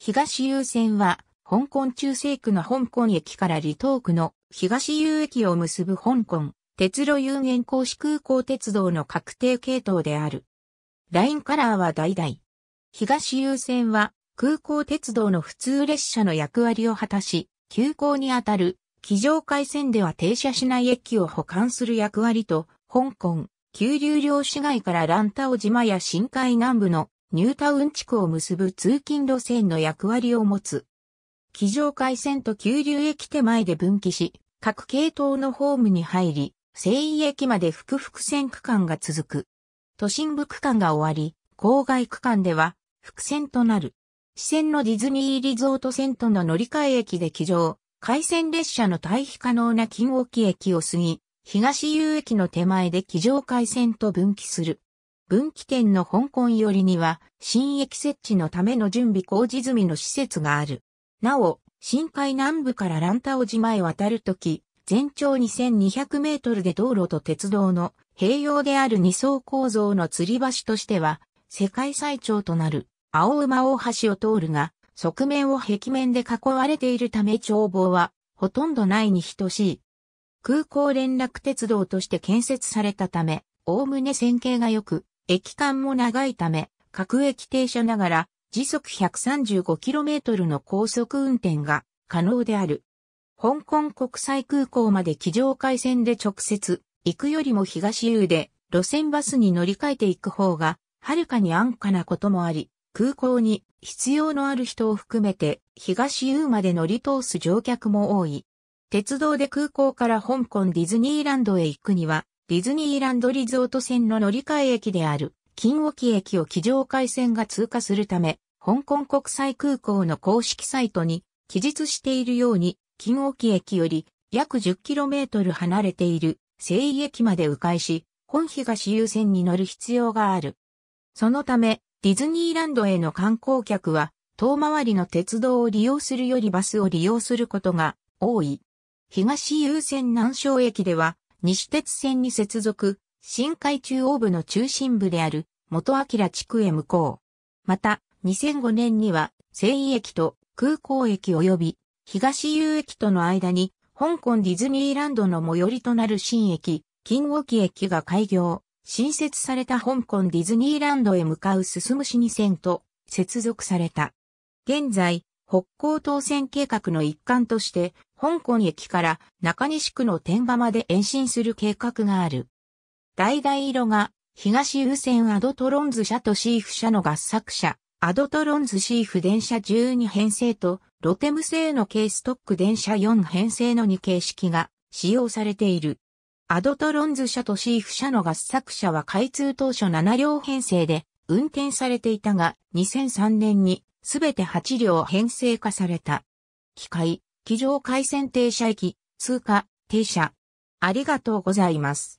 東優線は、香港中西区の香港駅から離島区の東優駅を結ぶ香港、鉄路有限公私空港鉄道の確定系統である。ラインカラーは代々。東優線は、空港鉄道の普通列車の役割を果たし、急行にあたる、機上回線では停車しない駅を保管する役割と、香港、急流量市街からランタオ島や深海南部のニュータウン地区を結ぶ通勤路線の役割を持つ。騎上海線と急流駅手前で分岐し、各系統のホームに入り、繊維駅まで複々線区間が続く。都心部区間が終わり、郊外区間では、複線となる。支線のディズニーリゾート線との乗り換え駅で騎乗、海線列車の退避可能な金沖駅を過ぎ、東遊駅の手前で騎上海線と分岐する。分岐点の香港寄りには、新駅設置のための準備工事済みの施設がある。なお、深海南部からランタオ島へ渡るとき、全長2200メートルで道路と鉄道の併用である二層構造の吊り橋としては、世界最長となる青馬大橋を通るが、側面を壁面で囲われているため眺望はほとんどないに等しい。空港連絡鉄道として建設されたため、おおむね線形が良く、駅間も長いため、各駅停車ながら時速 135km の高速運転が可能である。香港国際空港まで機上回線で直接行くよりも東遊で路線バスに乗り換えていく方がはるかに安価なこともあり、空港に必要のある人を含めて東遊まで乗り通す乗客も多い。鉄道で空港から香港ディズニーランドへ行くにはディズニーランドリゾート線の乗り換え駅である、金沖駅を機上回線が通過するため、香港国際空港の公式サイトに記述しているように、金沖駅より約 10km 離れている聖井駅まで迂回し、本東優先に乗る必要がある。そのため、ディズニーランドへの観光客は、遠回りの鉄道を利用するよりバスを利用することが多い。東優先南昌駅では、西鉄線に接続、深海中央部の中心部である元明地区へ向こう。また、2005年には、西井駅と空港駅及び東遊駅との間に、香港ディズニーランドの最寄りとなる新駅、金魚駅が開業、新設された香港ディズニーランドへ向かう進む新線と接続された。現在、北高当選計画の一環として、香港駅から中西区の天場まで延伸する計画がある。大々色が、東優先アドトロンズ社とシーフ社の合作社、アドトロンズシーフ電車12編成と、ロテム製の軽ストック電車4編成の2形式が使用されている。アドトロンズ社とシーフ社の合作車は開通当初7両編成で運転されていたが、2003年にすべて8両編成化された。機械、機上回線停車駅、通過、停車。ありがとうございます。